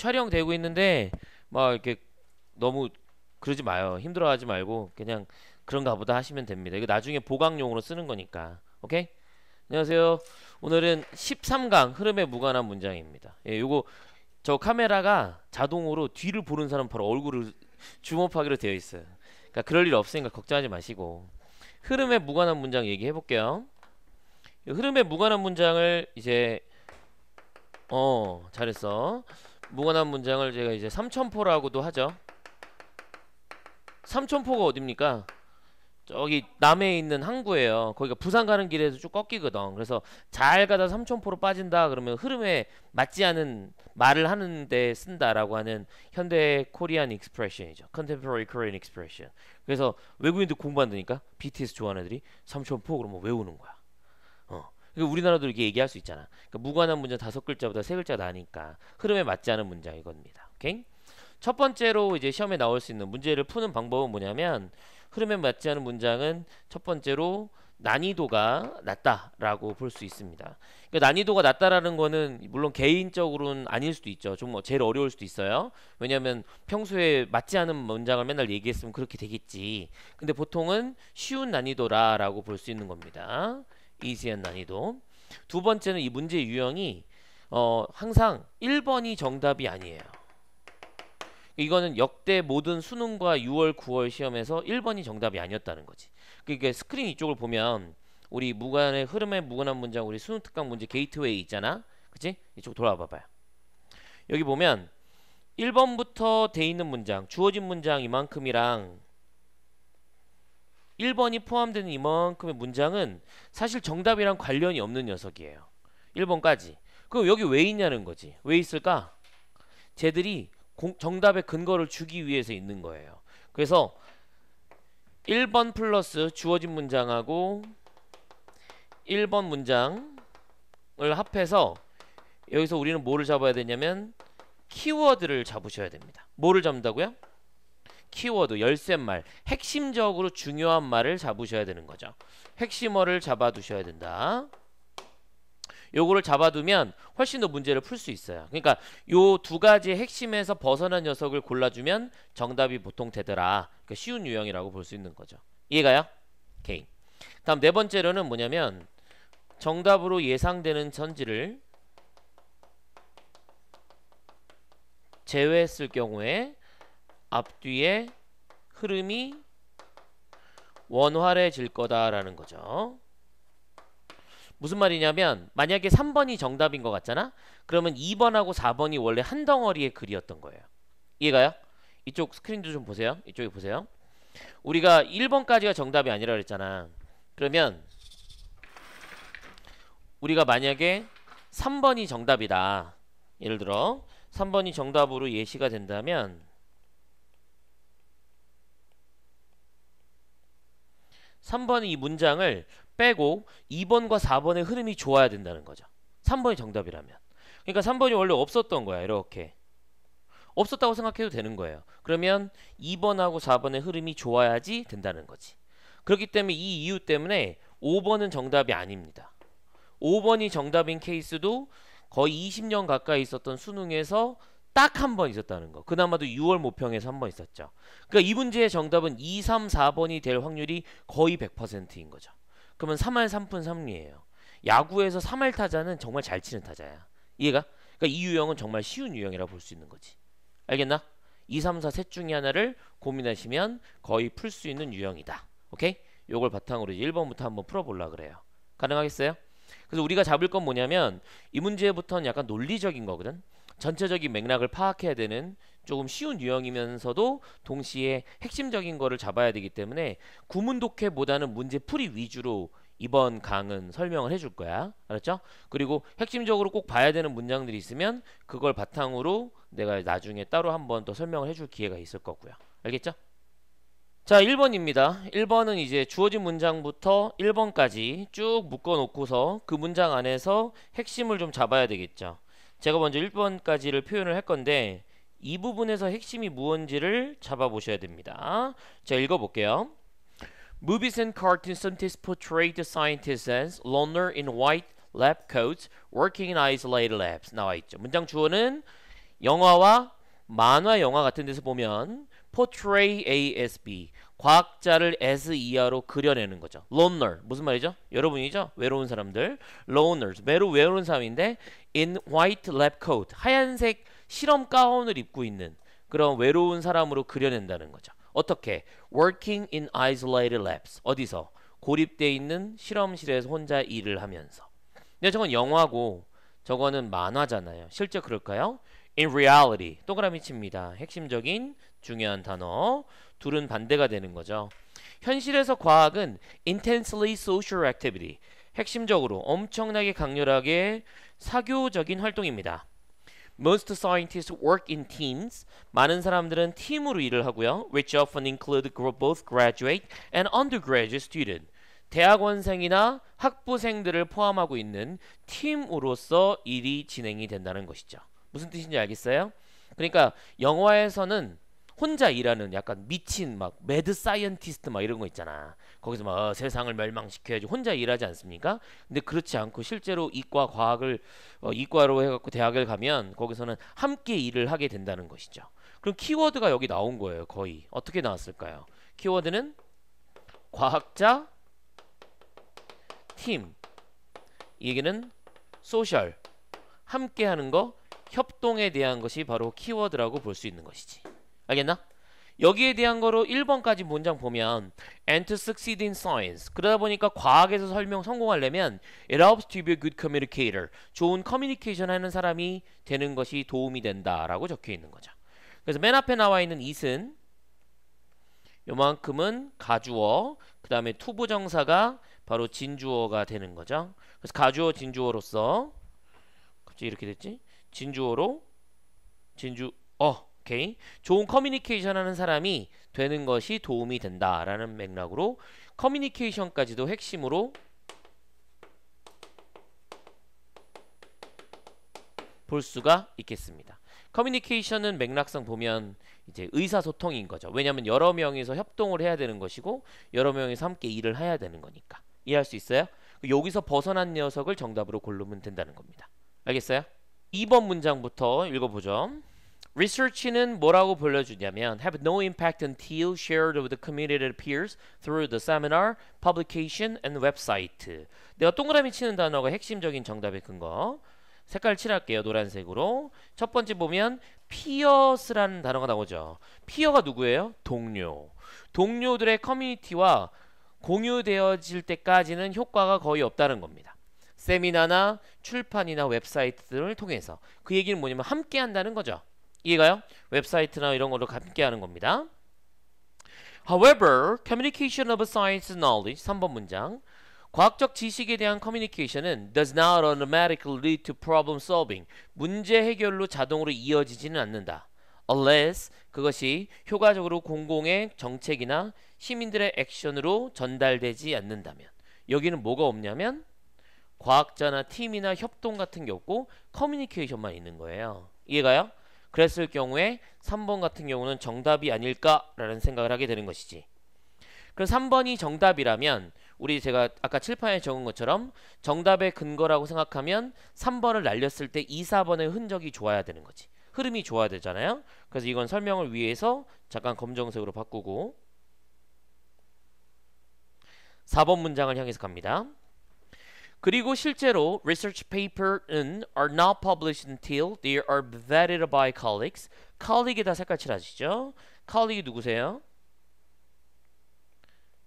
촬영되고 있는데 막 이렇게 너무 그러지 마요. 힘들어하지 말고 그냥 그런가 보다 하시면 됩니다. 이거 나중에 보강용으로 쓰는 거니까. 오케이? 안녕하세요. 오늘은 13강 흐름에 무관한 문장입니다. 예, 요거 저 카메라가 자동으로 뒤를 보는 사람 바로 얼굴을 주목하기로 되어 있어요. 그러니까 그럴 일 없으니까 걱정하지 마시고 흐름에 무관한 문장 얘기해 볼게요. 흐름에 무관한 문장을 이제 어 잘했어. 무관한 문장을 제가 이제 삼천포라고도 하죠. 삼천포가 어딥니까? 저기 남해에 있는 항구예요. 거기가 부산 가는 길에서 쭉 꺾이거든. 그래서 잘 가다 삼천포로 빠진다 그러면 흐름에 맞지 않은 말을 하는데 쓴다라고 하는 현대 코리안 익스프레션이죠. 컨템포러리 코리안 익스프레션. 그래서 외국인들 공부한다니까 BTS 좋아하는 애들이 삼천포 그러면 외우는 거야. 그러니 우리나라도 이렇게 얘기할 수 있잖아. 그러니까 무관한 문장 다섯 글자보다 세 글자가 나니까 흐름에 맞지 않은 문장이 겁니다. 오케이? 첫 번째로 이제 시험에 나올 수 있는 문제를 푸는 방법은 뭐냐면 흐름에 맞지 않은 문장은 첫 번째로 난이도가 낮다라고 볼 수 있습니다. 그러니까 난이도가 낮다라는 거는 물론 개인적으로는 아닐 수도 있죠. 좀 뭐 제일 어려울 수도 있어요. 왜냐하면 평소에 맞지 않은 문장을 맨날 얘기했으면 그렇게 되겠지. 근데 보통은 쉬운 난이도라라고 볼 수 있는 겁니다. 이 a s 한 난이도 두 번째는 이 문제 유형이 어, 항상 1번이 정답이 아니에요 이거는 역대 모든 수능과 6월 9월 시험에서 1번이 정답이 아니었다는 거지 그러니까 스크린 이쪽을 보면 우리 무관의 흐름의 무관한 문장 우리 수능 특강 문제 게이트웨이 있잖아 그치? 이쪽 돌아와 봐봐요 여기 보면 1번부터 돼 있는 문장 주어진 문장 이만큼이랑 1번이 포함되는 이만큼의 문장은 사실 정답이랑 관련이 없는 녀석이에요. 1번까지. 그럼 여기 왜 있냐는 거지. 왜 있을까? 쟤들이 공, 정답의 근거를 주기 위해서 있는 거예요. 그래서 1번 플러스 주어진 문장하고 1번 문장을 합해서 여기서 우리는 뭐를 잡아야 되냐면 키워드를 잡으셔야 됩니다. 뭐를 잡는다고요? 키워드, 열쇠말, 핵심적으로 중요한 말을 잡으셔야 되는 거죠. 핵심어를 잡아두셔야 된다. 요거를 잡아두면 훨씬 더 문제를 풀 수 있어요. 그러니까 요 두 가지 핵심에서 벗어난 녀석을 골라주면 정답이 보통 되더라. 그러니까 쉬운 유형이라고 볼 수 있는 거죠. 이해가요? 오케이. 다음 네 번째로는 뭐냐면 정답으로 예상되는 천지를 제외했을 경우에 앞뒤의 흐름이 원활해질 거다라는 거죠. 무슨 말이냐면 만약에 3번이 정답인 것 같잖아? 그러면 2번하고 4번이 원래 한 덩어리의 글이었던 거예요. 이해가요? 이쪽 스크린도 좀 보세요. 이쪽에 보세요. 우리가 1번까지가 정답이 아니라 그랬잖아. 그러면 우리가 만약에 3번이 정답이다. 예를 들어 3번이 정답으로 예시가 된다면 3번 이 문장을 빼고 2번과 4번의 흐름이 좋아야 된다는 거죠. 3번이 정답이라면. 그러니까 3번이 원래 없었던 거야. 이렇게. 없었다고 생각해도 되는 거예요. 그러면 2번하고 4번의 흐름이 좋아야지 된다는 거지. 그렇기 때문에 이 이유 때문에 5번은 정답이 아닙니다. 5번이 정답인 케이스도 거의 20년 가까이 있었던 수능에서 딱한번 있었다는 거. 그나마도 6월 모평에서 한 번 있었죠. 그러니까 이 문제의 정답은 2, 3, 4번이 될 확률이 거의 100%인 거죠. 그러면 3할 3푼 3리예요. 야구에서 3할 타자는 정말 잘 치는 타자야. 이해가? 그러니까 이 유형은 정말 쉬운 유형이라 볼 수 있는 거지. 알겠나? 2, 3, 4 셋 중에 하나를 고민하시면 거의 풀 수 있는 유형이다. 오케이? 요걸 바탕으로 이제 1번부터 한번 풀어볼라 그래요. 가능하겠어요? 그래서 우리가 잡을 건 뭐냐면 이 문제부터는 약간 논리적인 거거든. 전체적인 맥락을 파악해야 되는 조금 쉬운 유형이면서도 동시에 핵심적인 거를 잡아야 되기 때문에 구문 독해보다는 문제 풀이 위주로 이번 강은 설명을 해줄 거야. 알았죠? 그리고 핵심적으로 꼭 봐야 되는 문장들이 있으면 그걸 바탕으로 내가 나중에 따로 한번 더 설명을 해줄 기회가 있을 거고요. 알겠죠? 자 1번입니다. 1번은 이제 주어진 문장부터 1번까지 쭉 묶어 놓고서 그 문장 안에서 핵심을 좀 잡아야 되겠죠. 제가 먼저 1번까지를 표현을 할 건데 이 부분에서 핵심이 무언지를 잡아보셔야 됩니다. 자, 읽어볼게요. Movies and cartoons sometimes portray the scientists as loner in white lab coats working in isolated labs 나와 있죠. 문장 주어는 영화와 만화 영화 같은 데서 보면 portray A as B 과학자를 as 이하로 그려내는 거죠. loner 무슨 말이죠? 여러분이죠? 외로운 사람들 loners 매우 외로운 사람인데 in white lab coat 하얀색 실험 가운을 입고 있는 그런 외로운 사람으로 그려낸다는 거죠. 어떻게? working in isolated labs 어디서? 고립돼 있는 실험실에서 혼자 일을 하면서 근데 저건 영화고 저거는 만화잖아요. 실제 그럴까요? In reality 동그라미 칩니다. 핵심적인 중요한 단어. 둘은 반대가 되는 거죠. 현실에서 과학은 intensely social activity. 핵심적으로 엄청나게 강렬하게 사교적인 활동입니다. Most scientists work in teams. 많은 사람들은 팀으로 일을 하고요. Which often include both graduate and undergraduate students. 대학원생이나 학부생들을 포함하고 있는 팀으로서 일이 진행이 된다는 것이죠. 무슨 뜻인지 알겠어요? 그러니까 영화에서는 혼자 일하는 약간 미친 막 매드 사이언티스트 막 이런 거 있잖아. 거기서 막 어, 세상을 멸망시켜야지 혼자 일하지 않습니까? 근데 그렇지 않고 실제로 이과 과학을 어, 이과로 해갖고 대학을 가면 거기서는 함께 일을 하게 된다는 것이죠. 그럼 키워드가 여기 나온 거예요. 거의 어떻게 나왔을까요? 키워드는 과학자 팀 얘기는 소셜 함께하는 거 협동에 대한 것이 바로 키워드라고 볼 수 있는 것이지. 알겠나? 여기에 대한 거로 1번까지 문장 보면 and to succeed in science 그러다 보니까 과학에서 설명 성공하려면 it helps to be a good communicator 좋은 커뮤니케이션 하는 사람이 되는 것이 도움이 된다 라고 적혀 있는 거죠 그래서 맨 앞에 나와 있는 it은 요만큼은 가주어 그 다음에 투부정사가 바로 진주어가 되는 거죠 그래서 가주어 진주어로서 갑자기 이렇게 됐지 진주어로 진주어 오케이? 좋은 커뮤니케이션 하는 사람이 되는 것이 도움이 된다라는 맥락으로 커뮤니케이션까지도 핵심으로 볼 수가 있겠습니다. 커뮤니케이션은 맥락상 보면 이제 의사소통인 거죠. 왜냐하면 여러 명이서 협동을 해야 되는 것이고 여러 명이서 함께 일을 해야 되는 거니까. 이해할 수 있어요? 그 여기서 벗어난 녀석을 정답으로 고르면 된다는 겁니다. 알겠어요? 2번 문장부터 읽어보죠. Research는 뭐라고 불러주냐면 have no impact until shared with the community peers through the seminar, publication, and website. 내가 동그라미 치는 단어가 핵심적인 정답의 근거. 색깔 칠할게요. 노란색으로. 첫 번째 보면 peers라는 단어가 나오죠. peer가 누구예요? 동료. 동료들의 커뮤니티와 공유되어질 때까지는 효과가 거의 없다는 겁니다. 세미나나 출판이나 웹사이트 등을 통해서 그 얘기는 뭐냐면 함께 한다는 거죠. 이해가요? 웹사이트나 이런 걸로 함께 하는 겁니다. However, communication of science knowledge 3번 문장 과학적 지식에 대한 커뮤니케이션은 does not automatically lead to problem solving 문제 해결로 자동으로 이어지지는 않는다. unless 그것이 효과적으로 공공의 정책이나 시민들의 액션으로 전달되지 않는다면 여기는 뭐가 없냐면 과학자나 팀이나 협동 같은 게 없고 커뮤니케이션만 있는 거예요. 이해가요? 그랬을 경우에 3번 같은 경우는 정답이 아닐까라는 생각을 하게 되는 것이지. 그럼 3번이 정답이라면 우리 제가 아까 칠판에 적은 것처럼 정답의 근거라고 생각하면 3번을 날렸을 때 2, 4번의 흔적이 좋아야 되는 거지. 흐름이 좋아야 되잖아요. 그래서 이건 설명을 위해서 잠깐 검정색으로 바꾸고 4번 문장을 향해서 갑니다. 그리고 실제로 research paper은 are not published until they are vetted by colleagues. c o l l e a g u e 다 색깔 칠하시죠. c o l l e a g u e 누구세요?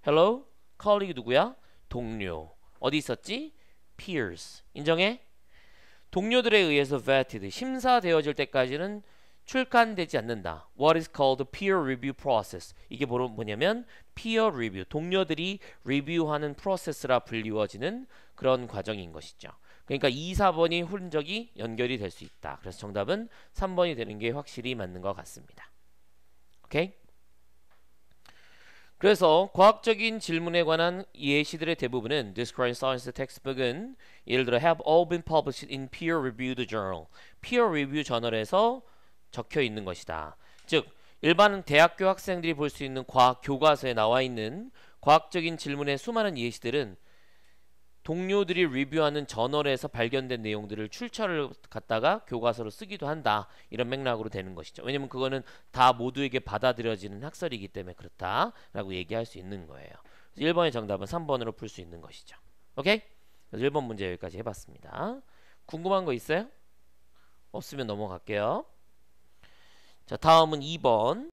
Hello? c o l l e a g u e 누구야? 동료. 어디 있었지? peers. 인정해? 동료들에 의해서 vetted. 심사되어질 때까지는 출간되지 않는다. What is called peer review process. 이게 뭐냐면 peer review, 동료들이 리뷰하는 프로세스라 불리워지는 그런 과정인 것이죠. 그러니까 2, 4번이 흔적이 연결이 될 수 있다. 그래서 정답은 3번이 되는 게 확실히 맞는 것 같습니다. 오케이? 그래서 과학적인 질문에 관한 예시들의 대부분은 d e s c r i b i n Science Textbook은 예를 들어 have all been published in peer-reviewed journal. peer review 저널에서 적혀 있는 것이다. 즉 일반 대학교 학생들이 볼 수 있는 과학 교과서에 나와 있는 과학적인 질문의 수많은 예시들은 동료들이 리뷰하는 저널에서 발견된 내용들을 출처를 갖다가 교과서로 쓰기도 한다. 이런 맥락으로 되는 것이죠. 왜냐면 그거는 다 모두에게 받아들여지는 학설이기 때문에 그렇다라고 얘기할 수 있는 거예요. 그래서 1번의 정답은 3번으로 풀 수 있는 것이죠. 오케이? 그래서 1번 문제 여기까지 해봤습니다. 궁금한 거 있어요? 없으면 넘어갈게요. 자 다음은 2번